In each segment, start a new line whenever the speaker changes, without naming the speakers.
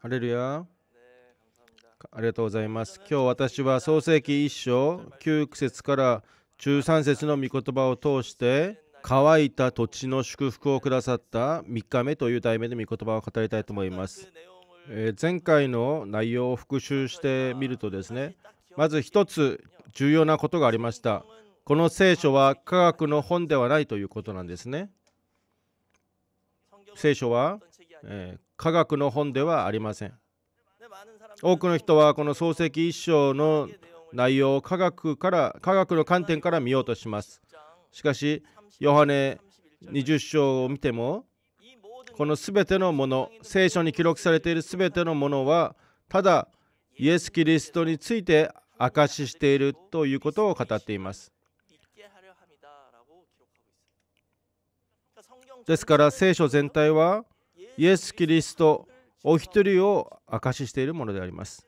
ハレルヤ。ありがとうございます。今日私は創世記1章9節から13節の御言葉を通して乾いた土地の祝福をくださった3日目という題名で御言葉を語りたいと思います。えー、前回の内容を復習してみるとですねまず1つ重要なことがありました。この聖書は科学の本ではないということなんですね。聖書は、えー、科学の本ではありません多くの人はこの漱石一章の内容を科学から科学の観点から見ようとしますしかしヨハネ20章を見てもこの全てのもの聖書に記録されている全てのものはただイエス・キリストについて証ししているということを語っていますですから聖書全体はイエス・キリストお一人を証ししているものであります。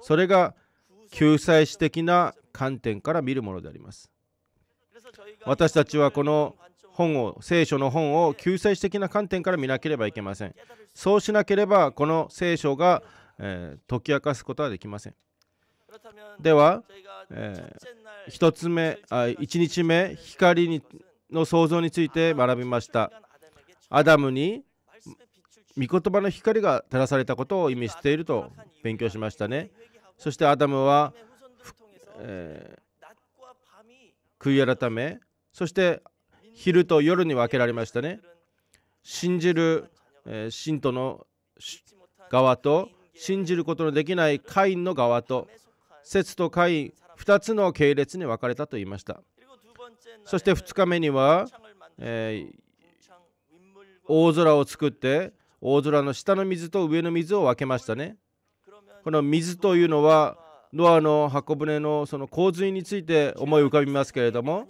それが救済史的な観点から見るものであります。私たちはこの本を聖書の本を救済史的な観点から見なければいけません。そうしなければこの聖書が、えー、解き明かすことはできません。では、えー、1つ目あ1日目光の創造について学びました。アダムに御言葉の光が照らされたことを意味していると勉強しましたねそしてアダムは、えー、悔い改めそして昼と夜に分けられましたね信じる、えー、信徒の側と信じることのできないカインの側と節とカイン2つの系列に分かれたと言いましたそして2日目には、えー、大空を作って大空の下の水と上の水を分けましたねこの水というのはノアの箱舟のその洪水について思い浮かびますけれども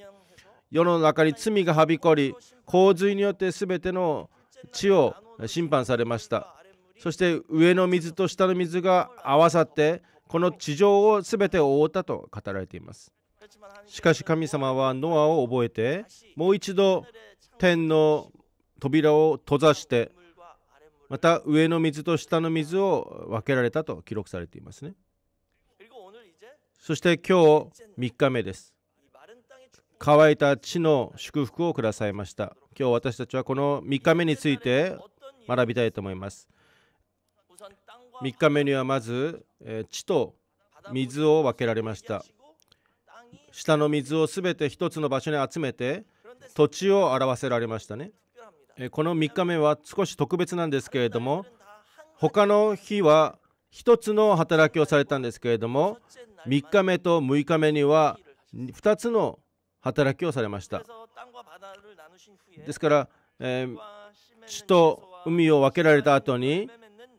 世の中に罪がはびこり洪水によって全ての地を審判されましたそして上の水と下の水が合わさってこの地上を全て覆ったと語られていますしかし神様はノアを覚えてもう一度天の扉を閉ざしてまた上の水と下の水を分けられたと記録されていますねそして今日3日目です乾いた地の祝福をくださいました今日私たちはこの3日目について学びたいと思います3日目にはまず地と水を分けられました下の水をすべて一つの場所に集めて土地を表せられましたねこの3日目は少し特別なんですけれども他の日は1つの働きをされたんですけれども3日目と6日目には2つの働きをされましたですから、えー、地と海を分けられた後に、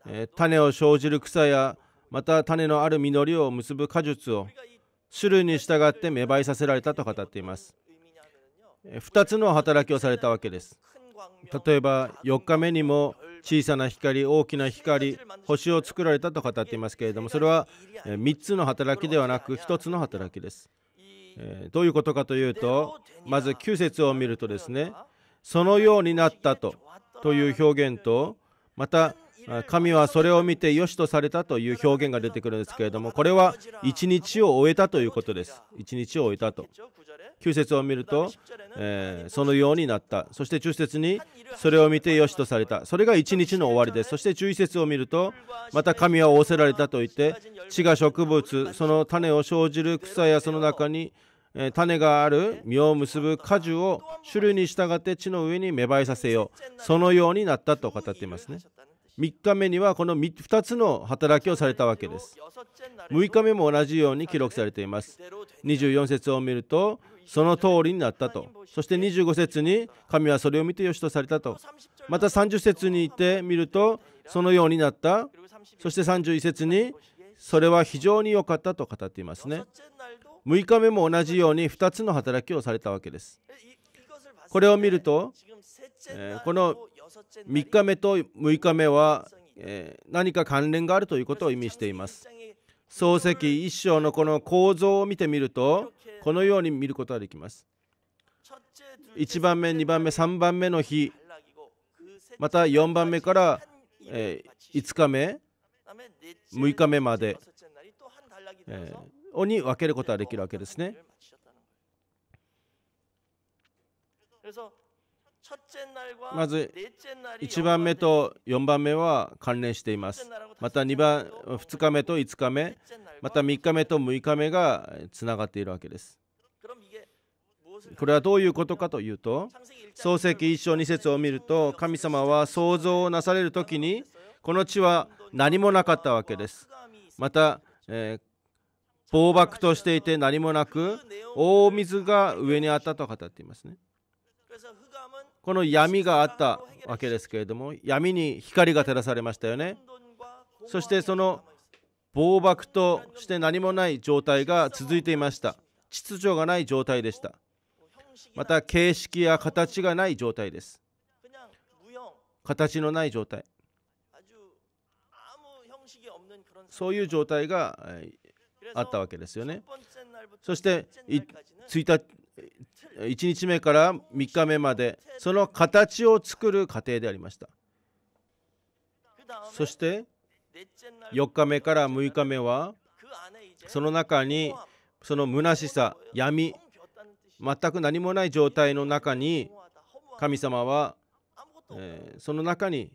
えー、種を生じる草やまた種のある実りを結ぶ果実を種類に従って芽生えさせられたと語っています2つの働きをされたわけです例えば4日目にも小さな光大きな光星を作られたと語っていますけれどもそれは3つの働きではなく1つの働きです。どういうことかというとまず9節を見るとですねそのようになったとという表現とまた神はそれを見て良しとされたという表現が出てくるんですけれどもこれは一日を終えたということです一日を終えたと9節を見ると、えー、そのようになったそして10節にそれを見て良しとされたそれが一日の終わりですそして11節を見るとまた神は仰せられたといって地が植物その種を生じる草やその中に種がある実を結ぶ果樹を種類に従って地の上に芽生えさせようそのようになったと語っていますね3日目にはこの2つの働きをされたわけです6日目も同じように記録されています24節を見るとその通りになったとそして25節に神はそれを見てよしとされたとまた30節にいて見るとそのようになったそして31節にそれは非常に良かったと語っていますね6日目も同じように2つの働きをされたわけですこれを見ると、えー、この3日目と6日目は、えー、何か関連があるということを意味しています漱石一章のこの構造を見てみるとこのように見ることができます1番目2番目3番目の日また4番目から、えー、5日目6日目まで、えー、に分けることができるわけですね。まず1番目と4番目は関連していますまた2番2日目と5日目また3日目と6日目がつながっているわけですこれはどういうことかというと創世記1章2節を見ると神様は創造をなされる時にこの地は何もなかったわけですまた、えー、暴漠としていて何もなく大水が上にあったと語っていますねこの闇があったわけですけれども闇に光が照らされましたよねそしてその暴漠として何もない状態が続いていました秩序がない状態でしたまた形式や形がない状態です形のない状態そういう状態があったわけですよねそして 1, 1日目から3日目までその形を作る過程でありましたそして4日目から6日目はその中にその虚しさ闇全く何もない状態の中に神様は、えその中に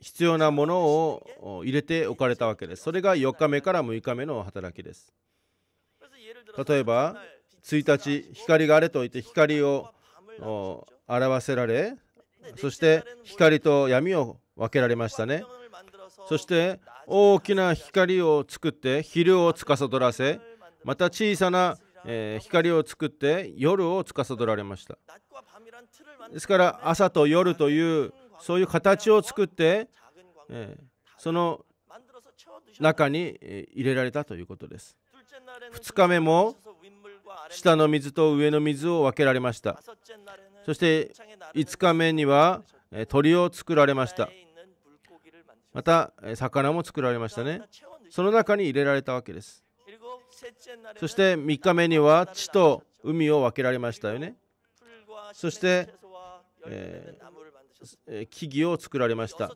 必要なものを入れておかれたわけですそれが4日目から6日目の働きです例えば1日光があれと言って光を表せられそして光と闇を分けられましたねそして大きな光を作って昼を司らせまた小さな光を作って夜を司られましたですから朝と夜というそういう形を作ってその中に入れられたということです2日目も下の水と上の水を分けられましたそして5日目には鳥を作られましたまた魚も作られましたねその中に入れられたわけですそして3日目には地と海を分けられましたよねそして、えー、木々を作られました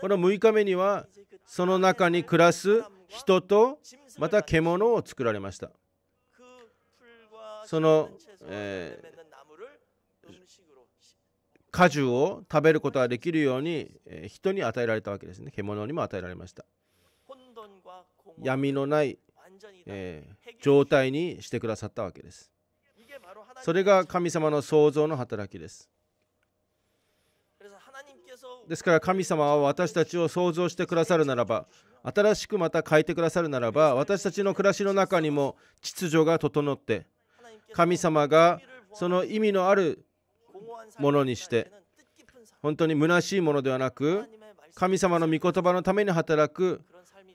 この6日目にはその中に暮らす人とまた獣を作られましたその、えー、果樹を食べることができるように、えー、人に与えられたわけですね獣にも与えられました闇のない、えー、状態にしてくださったわけですそれが神様の創造の働きですですから神様は私たちを創造してくださるならば新しくまた変えてくださるならば私たちの暮らしの中にも秩序が整って神様がその意味のあるものにして本当に虚しいものではなく神様の御言葉のために働く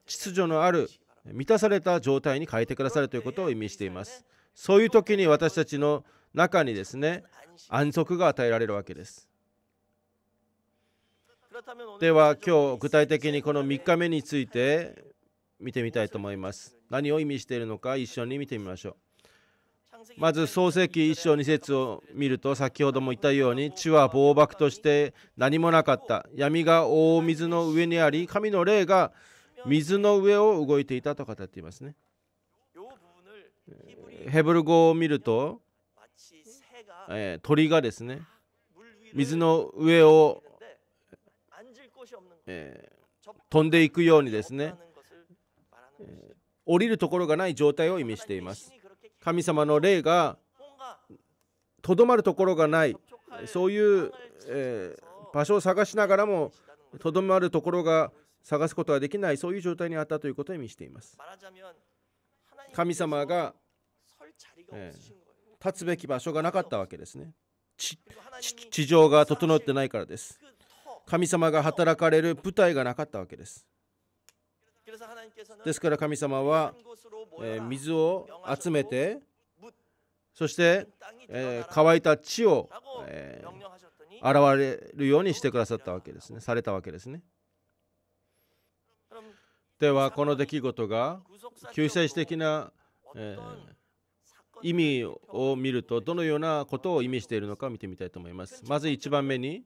秩序のある満たされた状態に変えてくださるということを意味していますそういう時に私たちの中にですね安息が与えられるわけですでは今日具体的にこの3日目について見てみたいと思います何を意味しているのか一緒に見てみましょうまず創世記1章2節を見ると先ほども言ったように地は暴漠として何もなかった闇が大水の上にあり神の霊が水の上を動いていたと語っていますねヘブル語を見ると、え鳥がですね水の上を、え飛んでいくようにですね、降りるところがない状態を意味しています神様の霊がとどまるところがないそういう、えー、場所を探しながらもとどまるところが探すことができないそういう状態にあったということを意味しています神様が、えー、立つべき場所がなかったわけですね地上が整ってないからです神様が働かれる舞台がなかったわけですですから神様はえ水を集めてそして、え乾いた地を、えー、現れるようにしてくださったわけですねされたわけですねではこの出来事が救世主的な、え意味を見るとどのようなことを意味しているのか見てみたいと思いますまず1番目に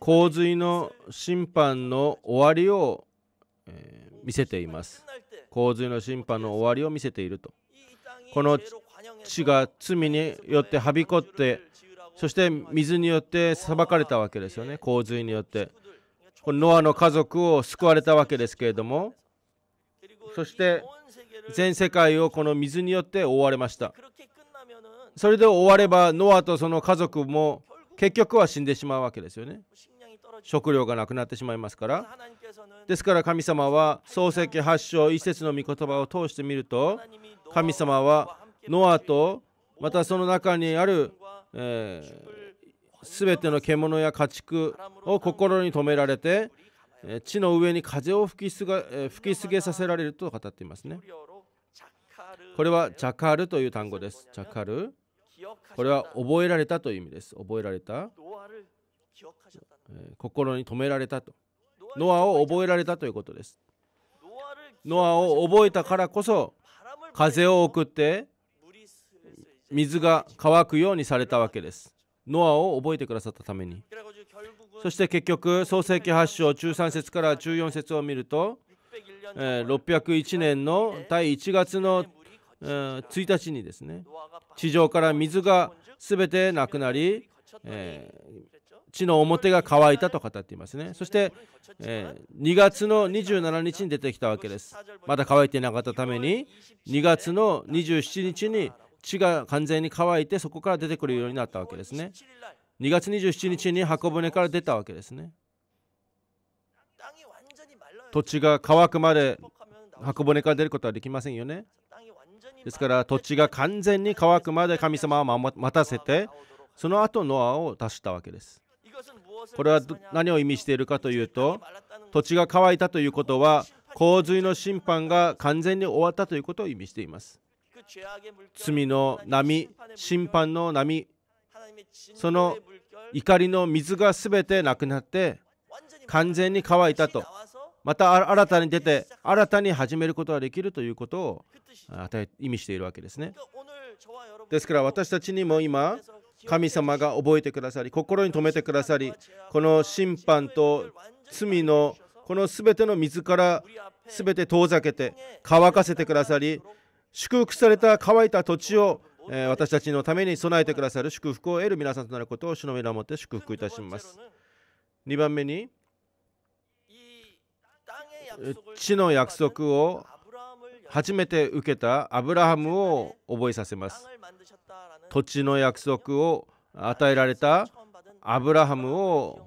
洪水の審判の終わりを、え見せています洪水の審判の終わりを見せているとこの地が罪によってはびこってそして水によって裁かれたわけですよね洪水によってこのノアの家族を救われたわけですけれどもそして全世界をこの水によって覆われましたそれで終わればノアとその家族も結局は死んでしまうわけですよね食料がなくなってしまいますからですから神様は創世記8章1節の御言葉を通してみると神様はノアとまたその中にある、えー、全ての獣や家畜を心に留められて地の上に風を吹きすが吹きすげさせられると語っていますね。これはジャカールという単語です。ジャカル。これは覚えられたという意味です。覚えられた。心に留められたとノアを覚えられたということですノアを覚えたからこそ風を送って水が乾くようにされたわけですノアを覚えてくださったためにそして結局創世記8章13節から14節を見ると、え601年の第1月の、え1日にですね地上から水が全てなくなり、えー、地の表が乾いたと語っていますねそして、えー、2月の27日に出てきたわけですまだ乾いていなかったために2月の27日に地が完全に乾いてそこから出てくるようになったわけですね2月27日に箱舟から出たわけですね土地が乾くまで箱舟から出ることはできませんよねですから土地が完全に乾くまで神様は待たせてその後ノアを出したわけですこれは何を意味しているかというと土地が乾いたということは洪水の審判が完全に終わったということを意味しています罪の波審判の波その怒りの水が全てなくなって完全に乾いたとまた新たに出て新たに始めることができるということを意味しているわけですねですから私たちにも今神様が覚えてくださり心に留めてくださりこの審判と罪のこの全ての水から全て遠ざけて乾かせてくださり祝福された乾いた土地を私たちのために備えてくださる祝福を得る皆さんとなることを主の皆をもって祝福いたします2番目に地の約束を初めて受けたアブラハムを覚えさせます土地の約束を与えられたアブラハムを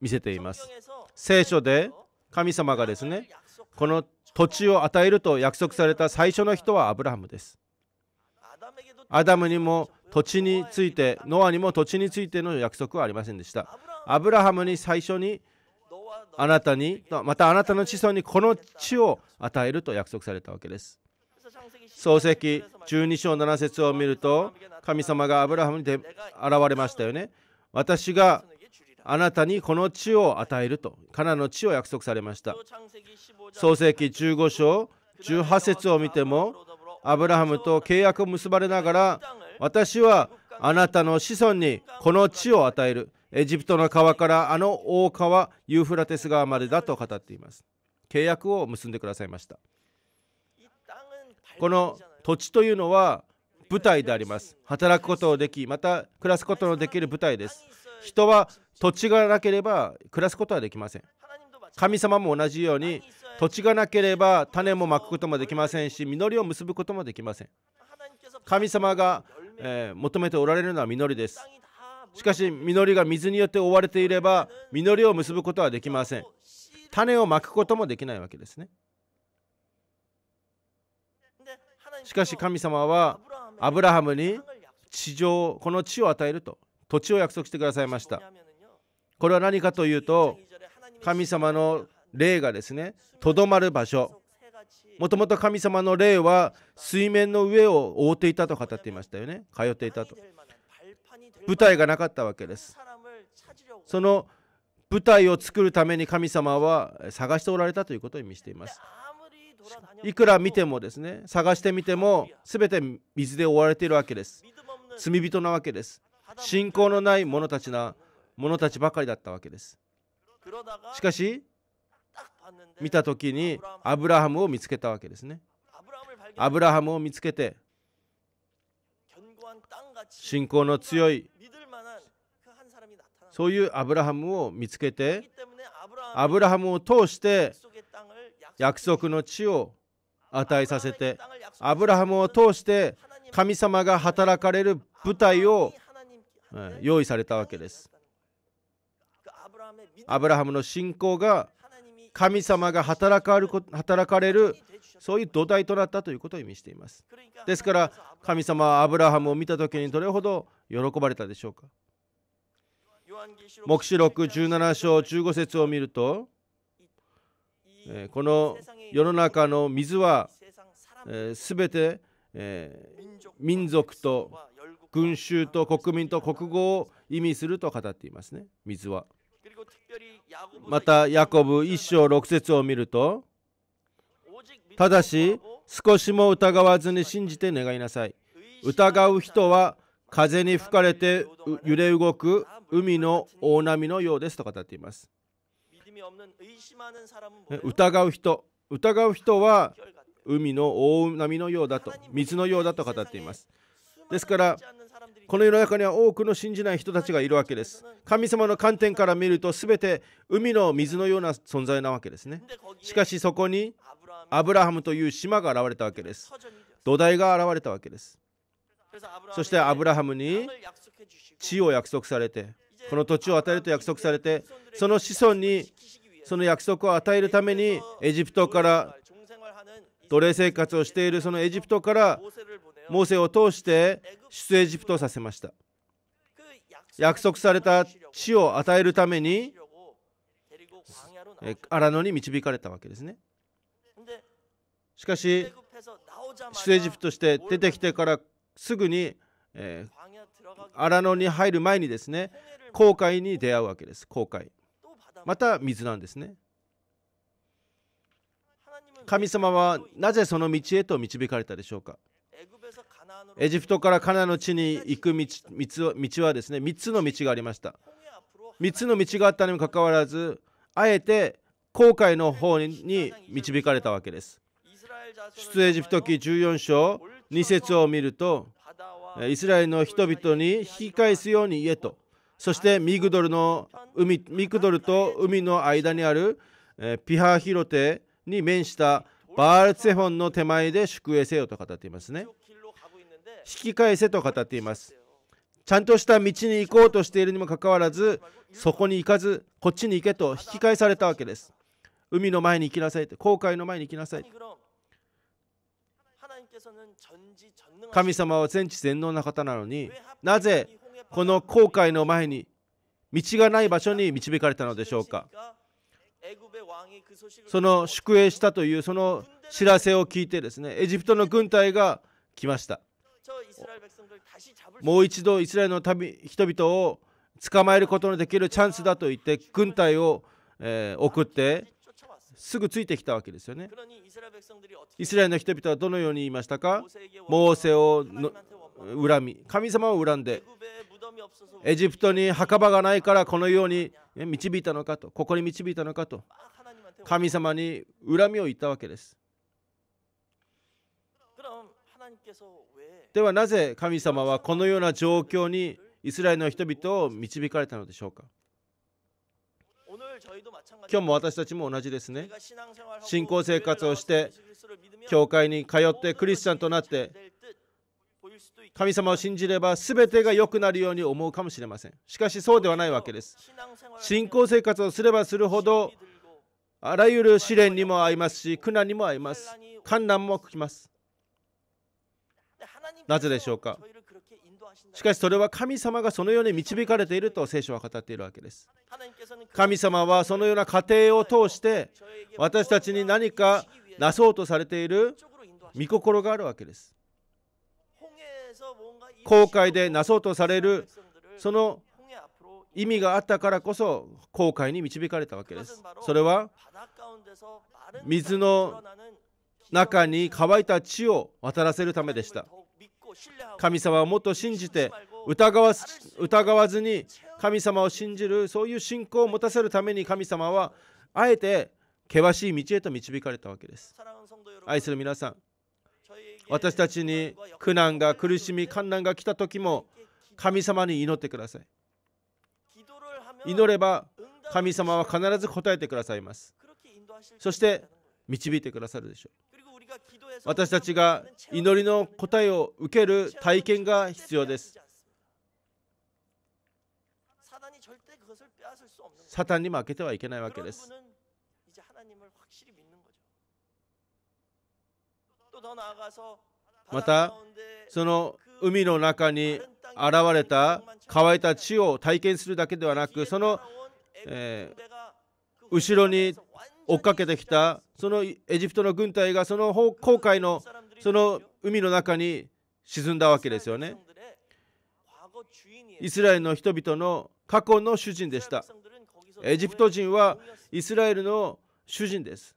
見せています聖書で神様がですねこの土地を与えると約束された最初の人はアブラハムですアダムにも土地についてノアにも土地についての約束はありませんでしたアブラハムに最初にあなたにまたあなたの子孫にこの地を与えると約束されたわけです創世記12章7節を見ると神様がアブラハムに現れましたよね私があなたにこの地を与えるとカナの地を約束されました創世記15章18節を見てもアブラハムと契約を結ばれながら私はあなたの子孫にこの地を与えるエジプトの川からあの大川ユーフラテス川までだと語っています契約を結んでくださいましたこの土地というのは舞台であります働くことをできまた暮らすことのできる舞台です人は土地がなければ暮らすことはできません神様も同じように土地がなければ種もまくこともできませんし実りを結ぶこともできません神様が、えー、求めておられるのは実りですしかし実りが水によって覆われていれば実りを結ぶことはできません種をまくこともできないわけですねしかし神様はアブラハムに地上この地を与えると土地を約束してくださいましたこれは何かというと神様の霊がですねとどまる場所もともと神様の霊は水面の上を覆っていたと語っていましたよね通っていたと舞台がなかったわけですその舞台を作るために神様は探しておられたということを意味していますいくら見てもですね探してみても全て水で覆われているわけです罪人なわけです信仰のない者たちな者たちばかりだったわけですしかし見た時にアブラハムを見つけたわけですねアブラハムを見つけて信仰の強いそういうアブラハムを見つけてアブラハムを通して約束の地を与えさせてアブラハムを通して神様が働かれる舞台を用意されたわけですアブラハムの信仰が神様が働かる働かれるそういう土台となったということを意味していますですから神様はアブラハムを見た時にどれほど喜ばれたでしょうか黙示録17章15節を見るとこの世の中の水はすべて民族と群衆と国民と国語を意味すると語っていますね水はまたヤコブ1章6節を見るとただし少しも疑わずに信じて願いなさい疑う人は風に吹かれて揺れ動く海の大波のようですと語っています疑う人疑う人は海の大波のようだと水のようだと語っていますですからこの世の中には多くの信じない人たちがいるわけです神様の観点から見ると全て海の水のような存在なわけですねしかしそこにアブラハムという島が現れたわけです土台が現れたわけですそしてアブラハムに地を約束されてこの土地を与えると約束されてその子孫にその約束を与えるためにエジプトから奴隷生活をしているそのエジプトからモーセを通して出エジプトさせました約束された地を与えるために荒野に導かれたわけですねしかし出エジプトして出てきてからすぐに、え荒野に入る前にですね航海に出会うわけです航海また水なんですね神様はなぜその道へと導かれたでしょうかエジプトからカナの地に行く道道はですね3つの道がありました3つの道があったにもかかわらずあえて航海の方に導かれたわけです出エジプト記14章2節を見るとイスラエルの人々に引き返すように言えとそしてミグドルの海ミグドルと海の間にあるピハヒロテに面したバールツェォンの手前で宿営せよと語っていますね引き返せと語っていますちゃんとした道に行こうとしているにもかかわらずそこに行かずこっちに行けと引き返されたわけです海の前に行きなさいと航海の前に行きなさい神様は全知全能な方なのになぜこの航海の前に道がない場所に導かれたのでしょうかその宿営したというその知らせを聞いてですねエジプトの軍隊が来ましたもう一度イスラエルの旅人々を捕まえることのできるチャンスだと言って軍隊を、え送ってすぐついてきたわけですよねイスラエルの人々はどのように言いましたかモーセを恨み神様を恨んでエジプトに墓場がないからこのように導いたのかとここに導いたのかと神様に恨みを言ったわけですではなぜ神様はこのような状況にイスラエルの人々を導かれたのでしょうか今日も私たちも同じですね信仰生活をして教会に通ってクリスチャンとなって神様を信じれば全てが良くなるように思うかもしれませんしかしそうではないわけです信仰生活をすればするほどあらゆる試練にも合いますし苦難にも合います困難も来ますなぜでしょうかしかしそれは神様がそのように導かれていると聖書は語っているわけです。神様はそのような過程を通して私たちに何かなそうとされている御心があるわけです。後悔でなそうとされるその意味があったからこそ後悔に導かれたわけです。それは水の中に乾いた地を渡らせるためでした。神様をもっと信じて疑わ疑わずに神様を信じるそういう信仰を持たせるために神様はあえて険しい道へと導かれたわけです愛する皆さん私たちに苦難が苦しみ困難が来た時も神様に祈ってください祈れば神様は必ず答えてくださいますそして導いてくださるでしょう私たちが祈りの答えを受ける体験が必要ですサタンに負けてはいけないわけですまたその海の中に現れた乾いた地を体験するだけではなくその、えー、後ろに追っかけてきたそのエジプトの軍隊がその航海のその海の中に沈んだわけですよねイスラエルの人々の過去の主人でしたエジプト人はイスラエルの主人です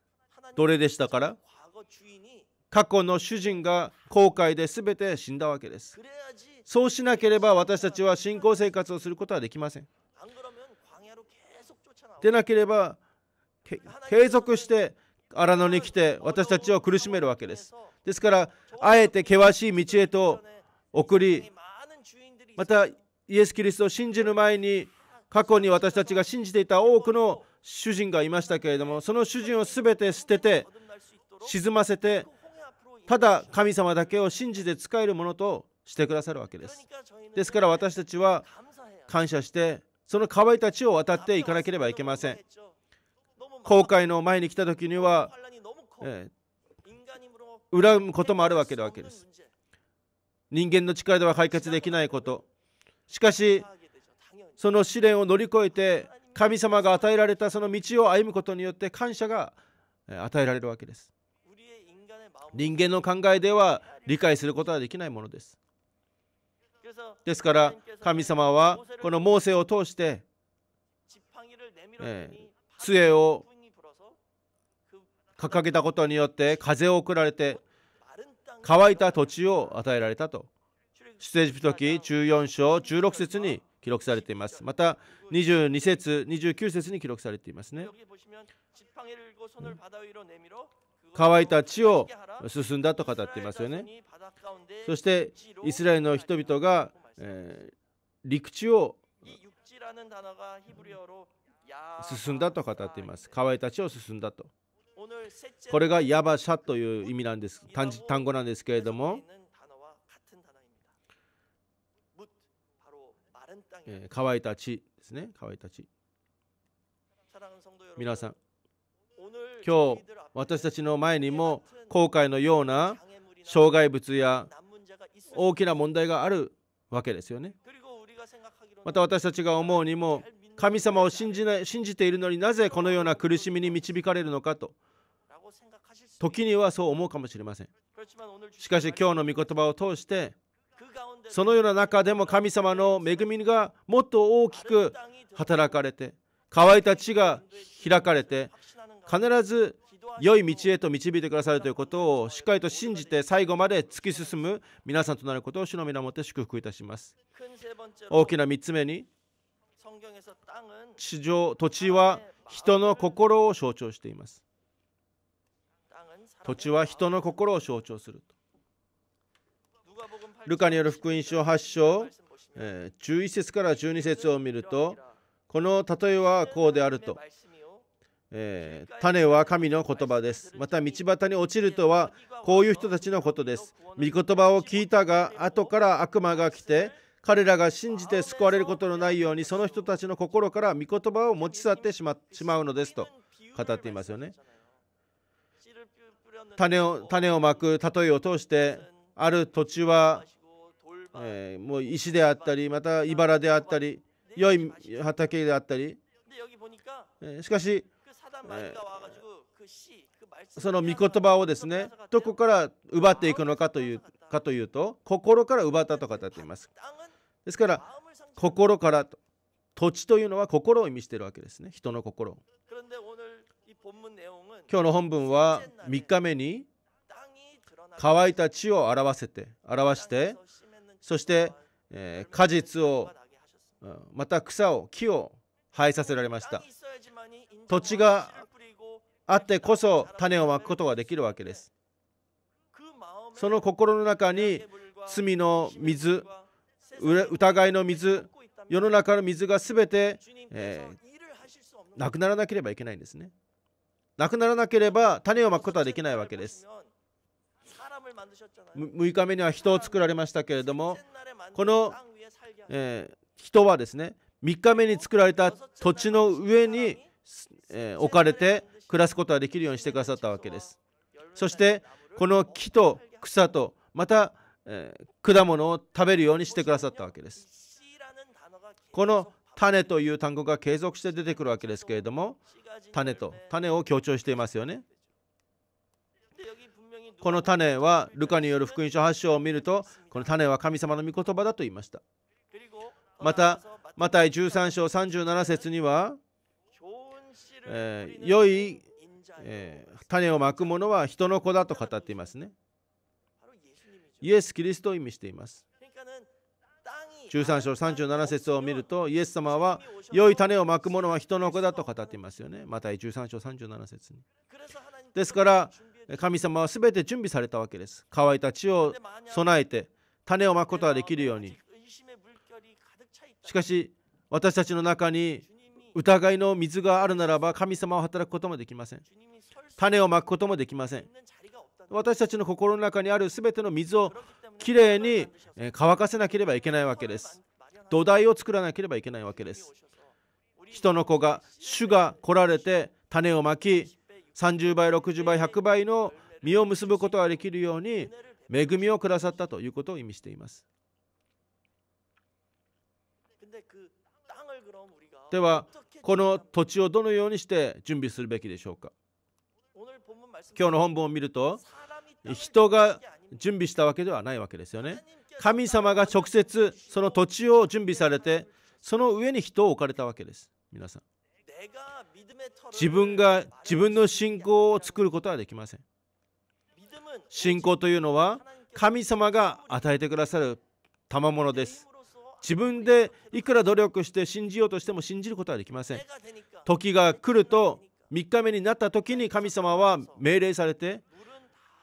奴隷でしたから過去の主人が後悔で全て死んだわけですそうしなければ私たちは信仰生活をすることはできませんでなければ継続して荒野に来て私たちを苦しめるわけですですからあえて険しい道へと送りまたイエス・キリストを信じる前に過去に私たちが信じていた多くの主人がいましたけれどもその主人を全て捨てて沈ませてただ神様だけを信じて使えるものとしてくださるわけですですから私たちは感謝してその乾いたちを渡っていかなければいけません公会の前に来た時には、えー、恨むこともあるわけわけです人間の力では解決できないことしかしその試練を乗り越えて神様が与えられたその道を歩むことによって感謝が与えられるわけです人間の考えでは理解することはできないものですですから神様はこのモーセを通して、え杖を掲げたことによって風を送られて乾いた土地を与えられたと出エジプト記14章16節に記録されていますまた22節29節に記録されていますね乾いた地を進んだと語っていますよねそしてイスラエルの人々が、えー、陸地を進んだと語っています河いたちを進んだとこれがヤバシャという意味なんです単語なんですけれども乾いた地ですね乾いた地皆さん今日私たちの前にも後悔のような障害物や大きな問題があるわけですよねまた私たちが思うにも神様を信じない信じているのになぜこのような苦しみに導かれるのかと時にはそう思うかもしれませんしかし今日の御言葉を通してそのような中でも神様の恵みがもっと大きく働かれて乾いた地が開かれて必ず良い道へと導いてくださるということをしっかりと信じて最後まで突き進む皆さんとなることを主の皆をもって祝福いたします大きな3つ目に地上土地は人の心を象徴しています土地は人の心を象徴するとルカによる福音書8章、え11節から12節を見るとこの例えはこうであると、えー、種は神の言葉ですまた道端に落ちるとはこういう人たちのことです御言葉を聞いたが後から悪魔が来て彼らが信じて救われることのないようにその人たちの心から御言葉を持ち去ってしまうのですと語っていますよね種を種をまく例えを通してある土地は、えー、もう石であったりまた茨であったり良い畑であったりしかし、えー、その御言葉をですねどこから奪っていくのかというかというと心から奪ったと語っていますですから心からと土地というのは心を意味しているわけですね人の心今日の本文は3日目に乾いた地を表せて表してそして、えー、果実をまた草を木を生えさせられました土地があってこそ種をまくことができるわけですその心の中に罪の水疑いの水世の中の水が全て、えー、なくならなければいけないんですねなくならなければ種をまくことはできないわけです6日目には人を作られましたけれどもこの、えー、人はですね3日目に作られた土地の上に、えー、置かれて暮らすことができるようにしてくださったわけですそしてこの木と草とまたえー、果物を食べるようにしてくださったわけです。この種という単語が継続して出てくるわけですけれども種と種を強調していますよね。この種はルカによる福音書8章を見るとこの種は神様の御言葉だと言いました。またマタイ13章37節には、えー、良い、えー、種をまく者は人の子だと語っていますね。イエス・キリストを意味しています13章37節を見るとイエス様は良い種をまく者は人の子だと語っていますよねまた13章37節にですから神様は全て準備されたわけです乾いた地を備えて種をまくことができるようにしかし私たちの中に疑いの水があるならば神様を働くこともできません種をまくこともできません私たちの心の中にある全ての水をきれいに乾かせなければいけないわけです土台を作らなければいけないわけです人の子が主が来られて種をまき30倍60倍100倍の実を結ぶことができるように恵みをくださったということを意味していますではこの土地をどのようにして準備するべきでしょうか今日の本文を見ると人が準備したわけではないわけですよね神様が直接その土地を準備されてその上に人を置かれたわけです皆さん自分が自分の信仰を作ることはできません信仰というのは神様が与えてくださる賜物です自分でいくら努力して信じようとしても信じることはできません時が来ると3日目になった時に神様は命令されて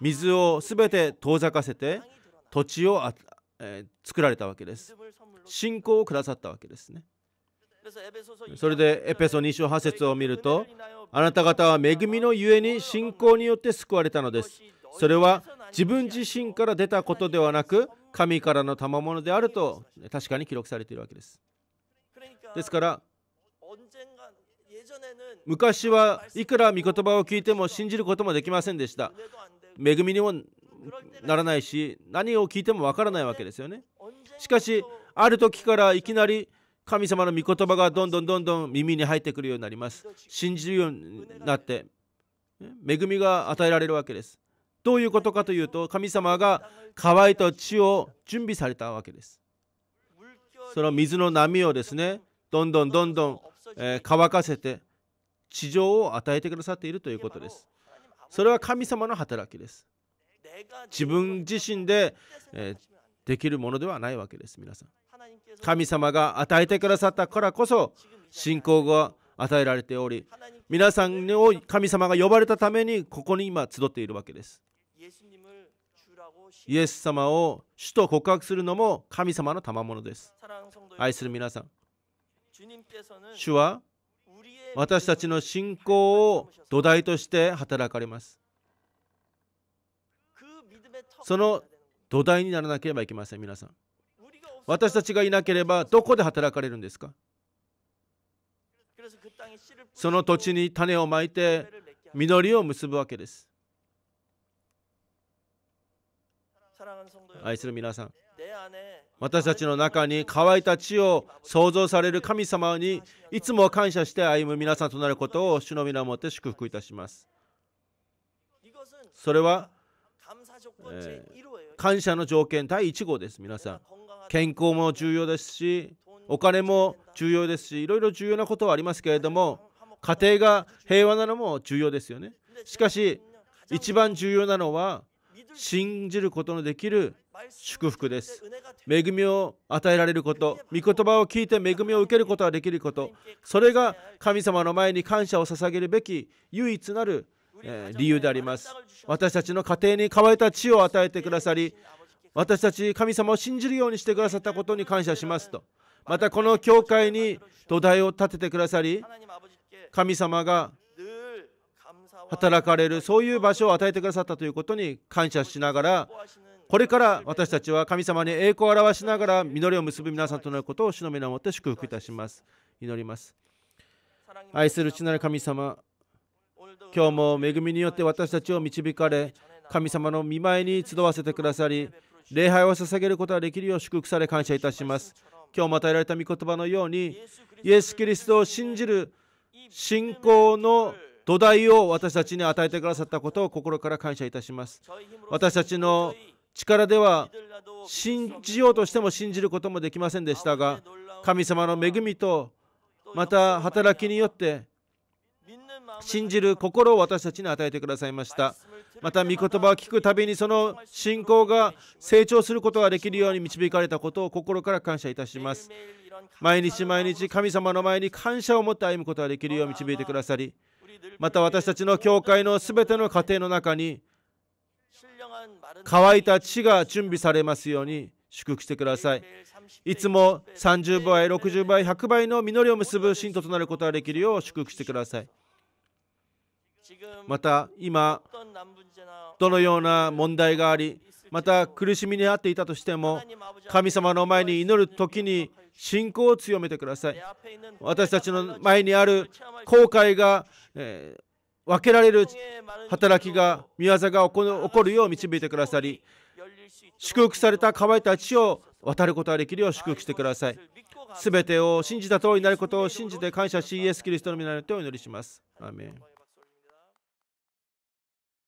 水をすべて遠ざかせて土地をえー、作られたわけです信仰をくださったわけですねそれでエペソ2章8節を見るとあなた方は恵みのゆえに信仰によって救われたのですそれは自分自身から出たことではなく神からの賜物であると確かに記録されているわけですですから昔はいくら御言葉を聞いても信じることもできませんでした。恵みにもならないし、何を聞いてもわからないわけですよね。しかし、ある時からいきなり神様の御言葉がどんどんどんどん耳に入ってくるようになります。信じるようになって、恵みが与えられるわけです。どういうことかというと、神様が乾いた地を準備されたわけです。その水の波をですね、どんどんどんどん、え乾かせて、地上を与えてくださっているということですそれは神様の働きです自分自身で、えできるものではないわけです皆さん神様が与えてくださったからこそ信仰が与えられており皆さんを神様が呼ばれたためにここに今集っているわけですイエス様を主と告白するのも神様の賜物です愛する皆さん主は私たちの信仰を土台として働かれますその土台にならなければいけません皆さん私たちがいなければどこで働かれるんですかその土地に種をまいて実りを結ぶわけです愛する皆さん私たちの中に乾いた地を創造される神様にいつも感謝して歩む皆さんとなることを主の皆をもって祝福いたします。それは、えー、感謝の条件第1号です、皆さん。健康も重要ですし、お金も重要ですし、いろいろ重要なことはありますけれども、家庭が平和なのも重要ですよね。しかし、一番重要なのは、信じることのできる祝福です。恵みを与えられること、御言葉を聞いて恵みを受けることができること、それが神様の前に感謝を捧げるべき唯一なる、え理由であります。私たちの家庭に乾いた地を与えてくださり、私たち神様を信じるようにしてくださったことに感謝しますと。またこの教会に土台を立ててくださり、神様が働かれるそういう場所を与えてくださったということに感謝しながらこれから私たちは神様に栄光を表しながら実りを結ぶ皆さんとなることを主の皆をもって祝福いたします祈ります愛する父なる神様今日も恵みによって私たちを導かれ神様の見舞いに集わせてくださり礼拝を捧げることができるよう祝福され感謝いたします今日も与えられた御言葉のようにイエス・キリストを信じる信仰の土台を私たちに与えてくださったことを心から感謝いたします私たちの力では信じようとしても信じることもできませんでしたが神様の恵みとまた働きによって信じる心を私たちに与えてくださいましたまた御言葉を聞くたびにその信仰が成長することができるように導かれたことを心から感謝いたします毎日毎日神様の前に感謝を持って歩むことができるよう導いてくださりまた私たちの教会のすべての家庭の中に乾いた地が準備されますように祝福してください。いつも30倍、60倍、100倍の実りを結ぶ信徒となることができるよう祝福してください。また今、どのような問題があり、また苦しみにあっていたとしても、神様の前に祈る時に信仰を強めてください。私たちの前にある後悔がえー、分けられる働きが、御業が起こるよう導いてくださり、祝福された乾いた地を渡ることができるよう祝福してください。すべてを信じた通りになることを信じて感謝し、イエス・キリストの皆によってお祈りします。アメン